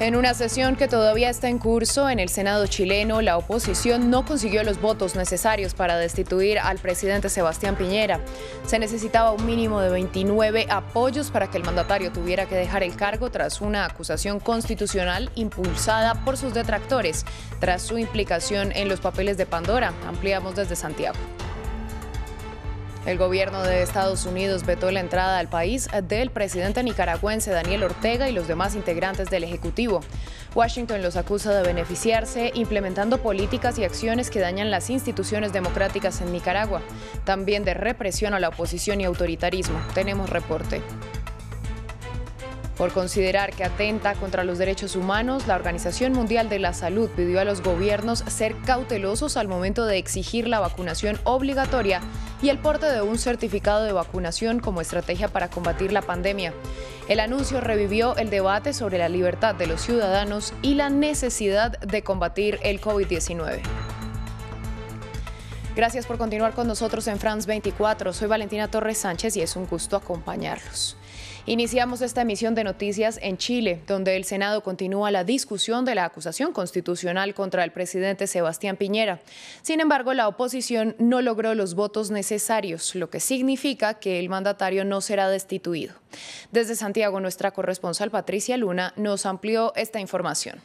En una sesión que todavía está en curso en el Senado chileno, la oposición no consiguió los votos necesarios para destituir al presidente Sebastián Piñera. Se necesitaba un mínimo de 29 apoyos para que el mandatario tuviera que dejar el cargo tras una acusación constitucional impulsada por sus detractores, tras su implicación en los papeles de Pandora. Ampliamos desde Santiago. El gobierno de Estados Unidos vetó la entrada al país del presidente nicaragüense Daniel Ortega y los demás integrantes del Ejecutivo. Washington los acusa de beneficiarse implementando políticas y acciones que dañan las instituciones democráticas en Nicaragua, también de represión a la oposición y autoritarismo. Tenemos reporte. Por considerar que atenta contra los derechos humanos, la Organización Mundial de la Salud pidió a los gobiernos ser cautelosos al momento de exigir la vacunación obligatoria y el porte de un certificado de vacunación como estrategia para combatir la pandemia. El anuncio revivió el debate sobre la libertad de los ciudadanos y la necesidad de combatir el COVID-19. Gracias por continuar con nosotros en France 24. Soy Valentina Torres Sánchez y es un gusto acompañarlos. Iniciamos esta emisión de noticias en Chile, donde el Senado continúa la discusión de la acusación constitucional contra el presidente Sebastián Piñera. Sin embargo, la oposición no logró los votos necesarios, lo que significa que el mandatario no será destituido. Desde Santiago, nuestra corresponsal Patricia Luna nos amplió esta información.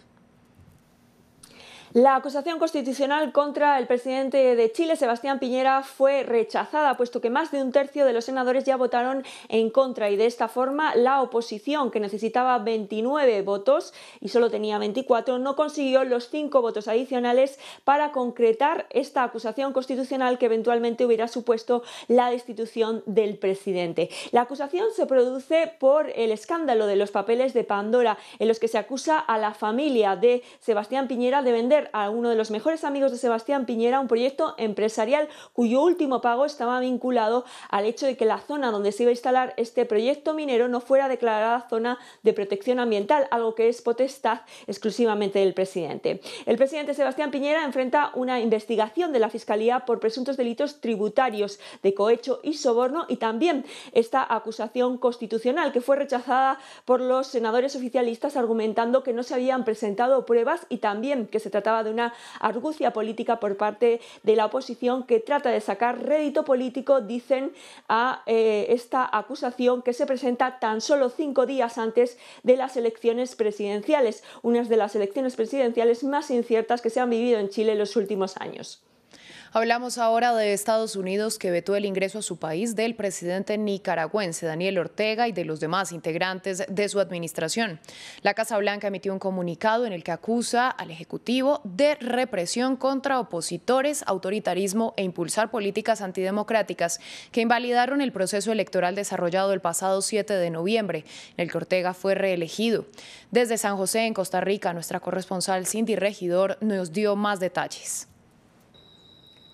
La acusación constitucional contra el presidente de Chile, Sebastián Piñera, fue rechazada, puesto que más de un tercio de los senadores ya votaron en contra y de esta forma la oposición, que necesitaba 29 votos y solo tenía 24, no consiguió los cinco votos adicionales para concretar esta acusación constitucional que eventualmente hubiera supuesto la destitución del presidente. La acusación se produce por el escándalo de los papeles de Pandora, en los que se acusa a la familia de Sebastián Piñera de vender a uno de los mejores amigos de Sebastián Piñera, un proyecto empresarial cuyo último pago estaba vinculado al hecho de que la zona donde se iba a instalar este proyecto minero no fuera declarada zona de protección ambiental, algo que es potestad exclusivamente del presidente. El presidente Sebastián Piñera enfrenta una investigación de la Fiscalía por presuntos delitos tributarios de cohecho y soborno y también esta acusación constitucional que fue rechazada por los senadores oficialistas argumentando que no se habían presentado pruebas y también que se trataba trataba de una argucia política por parte de la oposición que trata de sacar rédito político, dicen, a eh, esta acusación que se presenta tan solo cinco días antes de las elecciones presidenciales, unas de las elecciones presidenciales más inciertas que se han vivido en Chile en los últimos años. Hablamos ahora de Estados Unidos que vetó el ingreso a su país del presidente nicaragüense Daniel Ortega y de los demás integrantes de su administración. La Casa Blanca emitió un comunicado en el que acusa al Ejecutivo de represión contra opositores, autoritarismo e impulsar políticas antidemocráticas que invalidaron el proceso electoral desarrollado el pasado 7 de noviembre, en el que Ortega fue reelegido. Desde San José, en Costa Rica, nuestra corresponsal Cindy Regidor nos dio más detalles.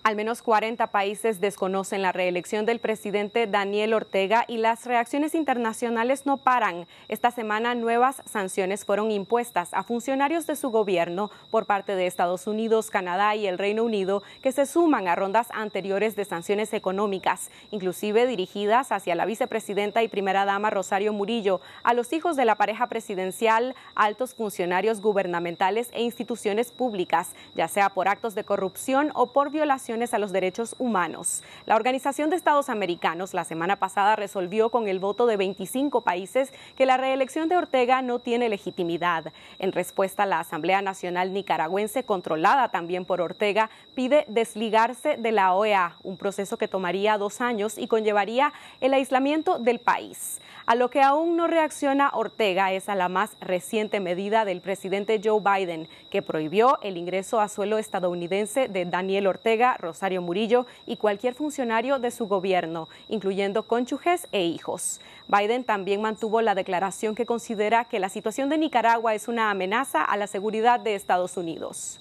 Al menos 40 países desconocen la reelección del presidente Daniel Ortega y las reacciones internacionales no paran. Esta semana nuevas sanciones fueron impuestas a funcionarios de su gobierno por parte de Estados Unidos, Canadá y el Reino Unido que se suman a rondas anteriores de sanciones económicas, inclusive dirigidas hacia la vicepresidenta y primera dama Rosario Murillo, a los hijos de la pareja presidencial, altos funcionarios gubernamentales e instituciones públicas, ya sea por actos de corrupción o por violación a los derechos humanos. La Organización de Estados Americanos la semana pasada resolvió con el voto de 25 países que la reelección de Ortega no tiene legitimidad. En respuesta, la Asamblea Nacional Nicaragüense, controlada también por Ortega, pide desligarse de la OEA, un proceso que tomaría dos años y conllevaría el aislamiento del país. A lo que aún no reacciona Ortega es a la más reciente medida del presidente Joe Biden, que prohibió el ingreso a suelo estadounidense de Daniel Ortega, Rosario Murillo y cualquier funcionario de su gobierno, incluyendo cónyuges e hijos. Biden también mantuvo la declaración que considera que la situación de Nicaragua es una amenaza a la seguridad de Estados Unidos.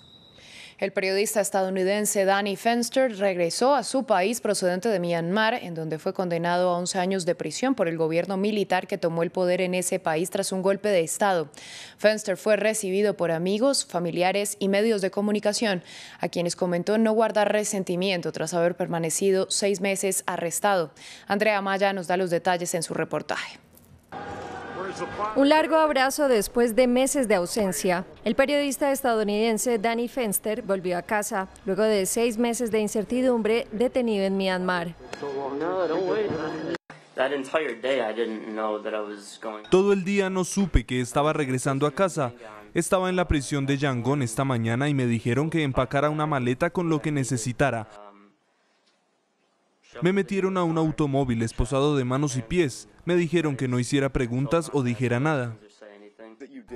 El periodista estadounidense Danny Fenster regresó a su país procedente de Myanmar, en donde fue condenado a 11 años de prisión por el gobierno militar que tomó el poder en ese país tras un golpe de Estado. Fenster fue recibido por amigos, familiares y medios de comunicación, a quienes comentó no guardar resentimiento tras haber permanecido seis meses arrestado. Andrea Maya nos da los detalles en su reportaje. Un largo abrazo después de meses de ausencia. El periodista estadounidense Danny Fenster volvió a casa luego de seis meses de incertidumbre detenido en Myanmar. Todo el día no supe que estaba regresando a casa. Estaba en la prisión de Yangon esta mañana y me dijeron que empacara una maleta con lo que necesitara. Me metieron a un automóvil esposado de manos y pies. Me dijeron que no hiciera preguntas o dijera nada.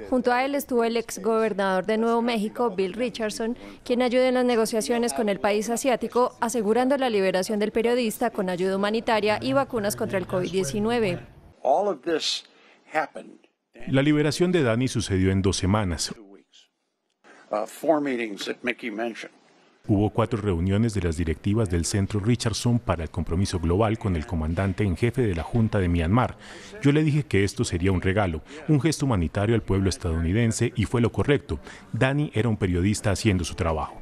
Junto a él estuvo el ex gobernador de Nuevo México, Bill Richardson, quien ayudó en las negociaciones con el país asiático, asegurando la liberación del periodista con ayuda humanitaria y vacunas contra el COVID-19. La liberación de Dani sucedió en dos semanas. Uh, Hubo cuatro reuniones de las directivas del Centro Richardson para el compromiso global con el comandante en jefe de la Junta de Myanmar. Yo le dije que esto sería un regalo, un gesto humanitario al pueblo estadounidense y fue lo correcto. Danny era un periodista haciendo su trabajo.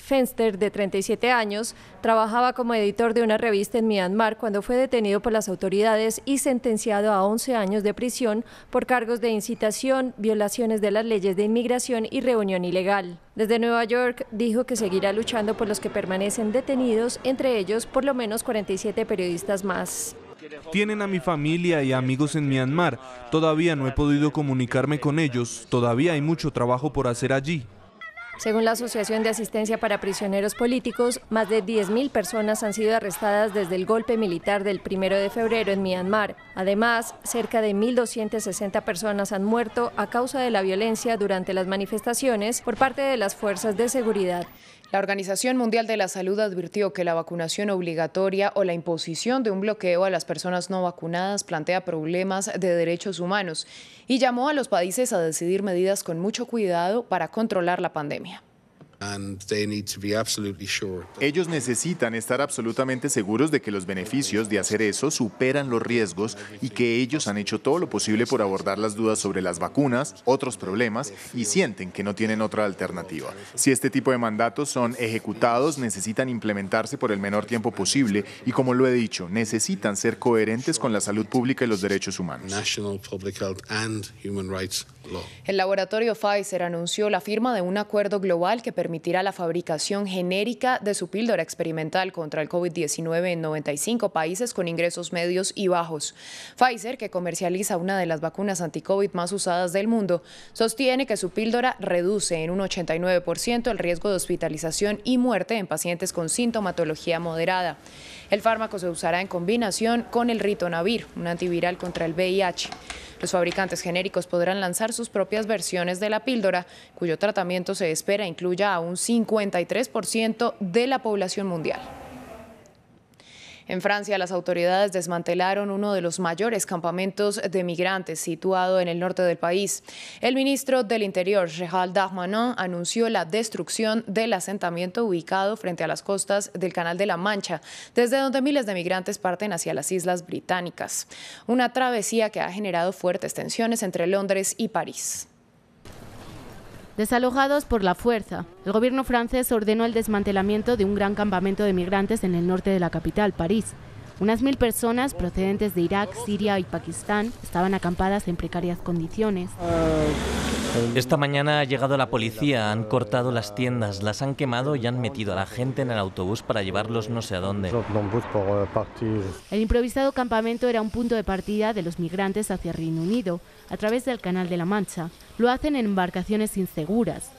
Fenster, de 37 años, trabajaba como editor de una revista en Myanmar cuando fue detenido por las autoridades y sentenciado a 11 años de prisión por cargos de incitación, violaciones de las leyes de inmigración y reunión ilegal. Desde Nueva York dijo que seguirá luchando por los que permanecen detenidos, entre ellos por lo menos 47 periodistas más. Tienen a mi familia y amigos en Myanmar. Todavía no he podido comunicarme con ellos. Todavía hay mucho trabajo por hacer allí. Según la Asociación de Asistencia para Prisioneros Políticos, más de 10.000 personas han sido arrestadas desde el golpe militar del 1 de febrero en Myanmar. Además, cerca de 1.260 personas han muerto a causa de la violencia durante las manifestaciones por parte de las fuerzas de seguridad. La Organización Mundial de la Salud advirtió que la vacunación obligatoria o la imposición de un bloqueo a las personas no vacunadas plantea problemas de derechos humanos y llamó a los países a decidir medidas con mucho cuidado para controlar la pandemia. Ellos necesitan estar absolutamente seguros de que los beneficios de hacer eso superan los riesgos y que ellos han hecho todo lo posible por abordar las dudas sobre las vacunas, otros problemas y sienten que no tienen otra alternativa. Si este tipo de mandatos son ejecutados, necesitan implementarse por el menor tiempo posible y como lo he dicho, necesitan ser coherentes con la salud pública y los derechos humanos. El laboratorio Pfizer anunció la firma de un acuerdo global que permitirá la fabricación genérica de su píldora experimental contra el COVID-19 en 95 países con ingresos medios y bajos. Pfizer, que comercializa una de las vacunas anti-COVID más usadas del mundo, sostiene que su píldora reduce en un 89% el riesgo de hospitalización y muerte en pacientes con sintomatología moderada. El fármaco se usará en combinación con el ritonavir, un antiviral contra el VIH. Los fabricantes genéricos podrán lanzar sus propias versiones de la píldora, cuyo tratamiento se espera incluya a un 53% de la población mundial. En Francia, las autoridades desmantelaron uno de los mayores campamentos de migrantes situado en el norte del país. El ministro del Interior, Gérald Darmanin, anunció la destrucción del asentamiento ubicado frente a las costas del Canal de la Mancha, desde donde miles de migrantes parten hacia las islas británicas. Una travesía que ha generado fuertes tensiones entre Londres y París desalojados por la fuerza. El gobierno francés ordenó el desmantelamiento de un gran campamento de migrantes en el norte de la capital, París. Unas mil personas procedentes de Irak, Siria y Pakistán estaban acampadas en precarias condiciones. Esta mañana ha llegado la policía, han cortado las tiendas, las han quemado y han metido a la gente en el autobús para llevarlos no sé a dónde. El improvisado campamento era un punto de partida de los migrantes hacia Reino Unido, a través del Canal de la Mancha. Lo hacen en embarcaciones inseguras,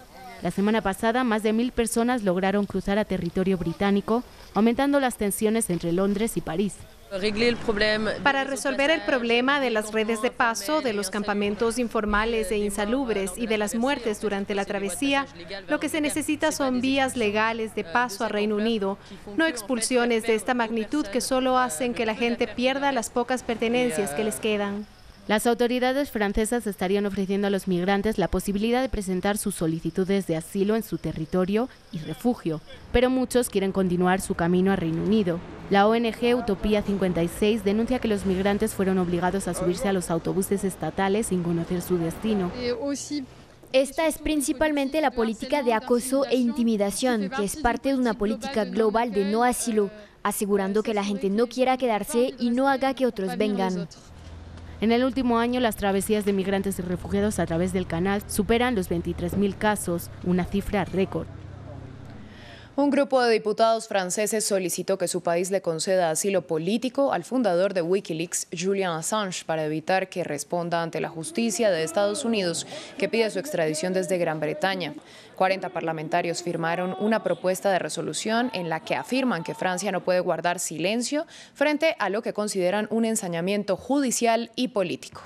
la semana pasada, más de mil personas lograron cruzar a territorio británico, aumentando las tensiones entre Londres y París. Para resolver el problema de las redes de paso, de los campamentos informales e insalubres y de las muertes durante la travesía, lo que se necesita son vías legales de paso a Reino Unido, no expulsiones de esta magnitud que solo hacen que la gente pierda las pocas pertenencias que les quedan. Las autoridades francesas estarían ofreciendo a los migrantes la posibilidad de presentar sus solicitudes de asilo en su territorio y refugio, pero muchos quieren continuar su camino a Reino Unido. La ONG Utopía 56 denuncia que los migrantes fueron obligados a subirse a los autobuses estatales sin conocer su destino. Esta es principalmente la política de acoso e intimidación, que es parte de una política global de no asilo, asegurando que la gente no quiera quedarse y no haga que otros vengan. En el último año, las travesías de migrantes y refugiados a través del canal superan los 23.000 casos, una cifra récord. Un grupo de diputados franceses solicitó que su país le conceda asilo político al fundador de Wikileaks, Julian Assange, para evitar que responda ante la justicia de Estados Unidos, que pide su extradición desde Gran Bretaña. 40 parlamentarios firmaron una propuesta de resolución en la que afirman que Francia no puede guardar silencio frente a lo que consideran un ensañamiento judicial y político.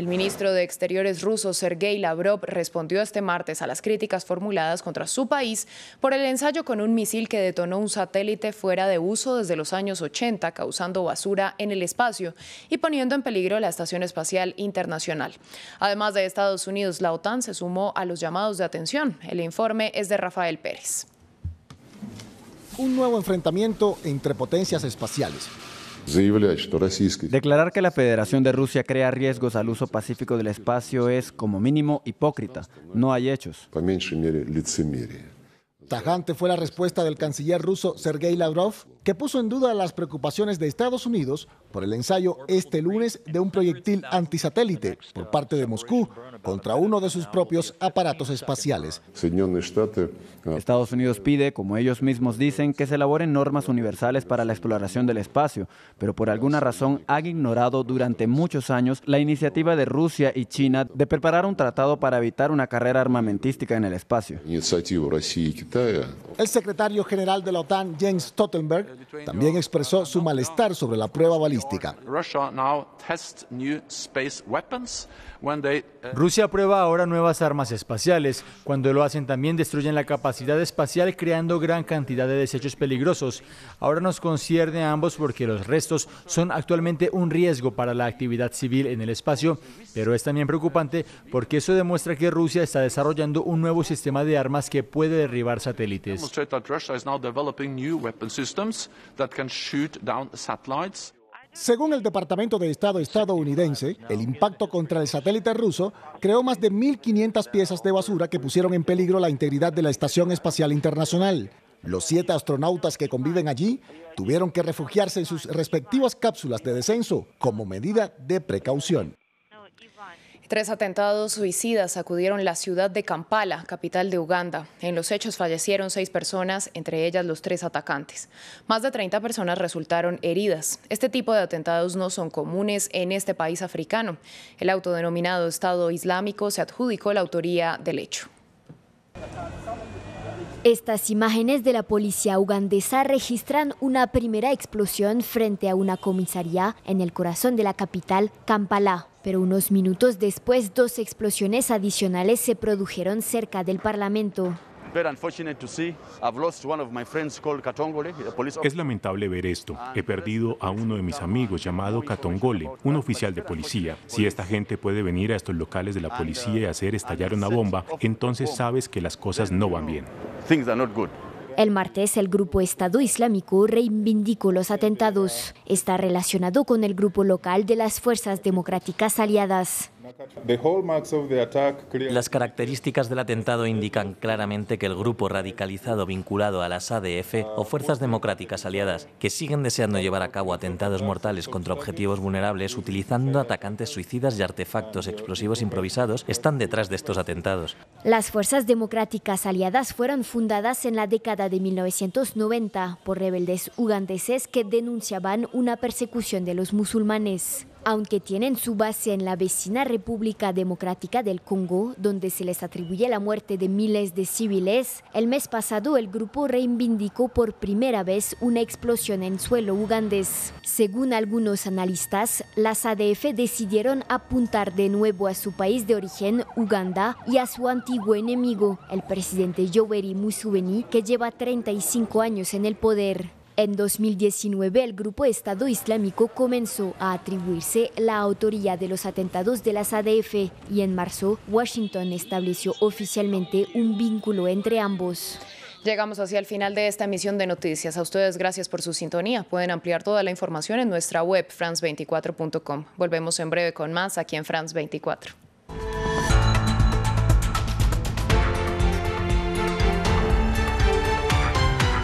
El ministro de Exteriores ruso, Sergei Lavrov, respondió este martes a las críticas formuladas contra su país por el ensayo con un misil que detonó un satélite fuera de uso desde los años 80, causando basura en el espacio y poniendo en peligro la Estación Espacial Internacional. Además de Estados Unidos, la OTAN se sumó a los llamados de atención. El informe es de Rafael Pérez. Un nuevo enfrentamiento entre potencias espaciales Declarar que la Federación de Rusia crea riesgos al uso pacífico del espacio es, como mínimo, hipócrita. No hay hechos. Tajante fue la respuesta del canciller ruso Sergei Lavrov que puso en duda las preocupaciones de Estados Unidos por el ensayo este lunes de un proyectil antisatélite por parte de Moscú contra uno de sus propios aparatos espaciales. Estados Unidos pide, como ellos mismos dicen, que se elaboren normas universales para la exploración del espacio, pero por alguna razón han ignorado durante muchos años la iniciativa de Rusia y China de preparar un tratado para evitar una carrera armamentística en el espacio. El secretario general de la OTAN, Jens Stoltenberg, también expresó su malestar sobre la prueba balística. Uh, Rusia prueba ahora nuevas armas espaciales. Cuando lo hacen también destruyen la capacidad espacial creando gran cantidad de desechos peligrosos. Ahora nos concierne a ambos porque los restos son actualmente un riesgo para la actividad civil en el espacio, pero es también preocupante porque eso demuestra que Rusia está desarrollando un nuevo sistema de armas que puede derribar satélites that can shoot Según el Departamento de Estado estadounidense, el impacto contra el satélite ruso creó más de 1.500 piezas de basura que pusieron en peligro la integridad de la Estación Espacial Internacional. Los siete astronautas que conviven allí tuvieron que refugiarse en sus respectivas cápsulas de descenso como medida de precaución. Tres atentados suicidas sacudieron la ciudad de Kampala, capital de Uganda. En los hechos fallecieron seis personas, entre ellas los tres atacantes. Más de 30 personas resultaron heridas. Este tipo de atentados no son comunes en este país africano. El autodenominado Estado Islámico se adjudicó la autoría del hecho. Estas imágenes de la policía ugandesa registran una primera explosión frente a una comisaría en el corazón de la capital, Kampala. Pero unos minutos después, dos explosiones adicionales se produjeron cerca del Parlamento. Es lamentable ver esto. He perdido a uno de mis amigos llamado Katongole, un oficial de policía. Si esta gente puede venir a estos locales de la policía y hacer estallar una bomba, entonces sabes que las cosas no van bien. El martes, el grupo Estado Islámico reivindicó los atentados. Está relacionado con el grupo local de las Fuerzas Democráticas Aliadas. Las características del atentado indican claramente que el grupo radicalizado vinculado a las ADF o Fuerzas Democráticas Aliadas, que siguen deseando llevar a cabo atentados mortales contra objetivos vulnerables utilizando atacantes suicidas y artefactos explosivos improvisados, están detrás de estos atentados. Las Fuerzas Democráticas Aliadas fueron fundadas en la década de 1990 por rebeldes ugandeses que denunciaban una persecución de los musulmanes. Aunque tienen su base en la vecina República Democrática del Congo, donde se les atribuye la muerte de miles de civiles, el mes pasado el grupo reivindicó por primera vez una explosión en suelo ugandés. Según algunos analistas, las ADF decidieron apuntar de nuevo a su país de origen, Uganda, y a su antiguo enemigo, el presidente Yoweri Museveni, que lleva 35 años en el poder. En 2019, el grupo Estado Islámico comenzó a atribuirse la autoría de los atentados de las ADF y en marzo, Washington estableció oficialmente un vínculo entre ambos. Llegamos hacia el final de esta emisión de noticias. A ustedes gracias por su sintonía. Pueden ampliar toda la información en nuestra web france24.com. Volvemos en breve con más aquí en France 24.